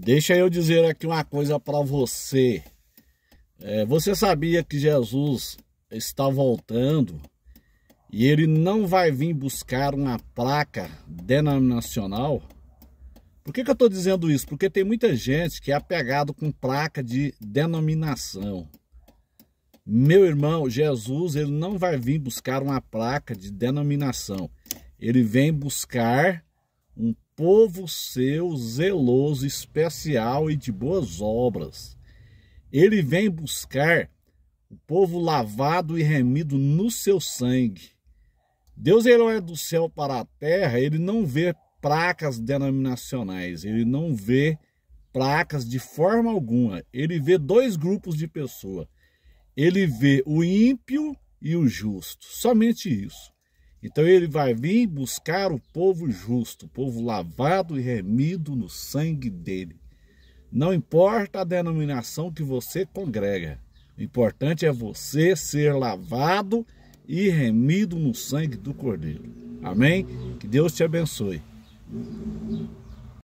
Deixa eu dizer aqui uma coisa para você. É, você sabia que Jesus está voltando e ele não vai vir buscar uma placa denominacional? Por que, que eu estou dizendo isso? Porque tem muita gente que é apegado com placa de denominação. Meu irmão, Jesus ele não vai vir buscar uma placa de denominação. Ele vem buscar um povo seu, zeloso, especial e de boas obras. Ele vem buscar o povo lavado e remido no seu sangue. Deus ele é do céu para a terra, ele não vê placas denominacionais, ele não vê placas de forma alguma. Ele vê dois grupos de pessoa. Ele vê o ímpio e o justo, somente isso. Então ele vai vir buscar o povo justo, o povo lavado e remido no sangue dele. Não importa a denominação que você congrega, o importante é você ser lavado e remido no sangue do Cordeiro. Amém? Que Deus te abençoe.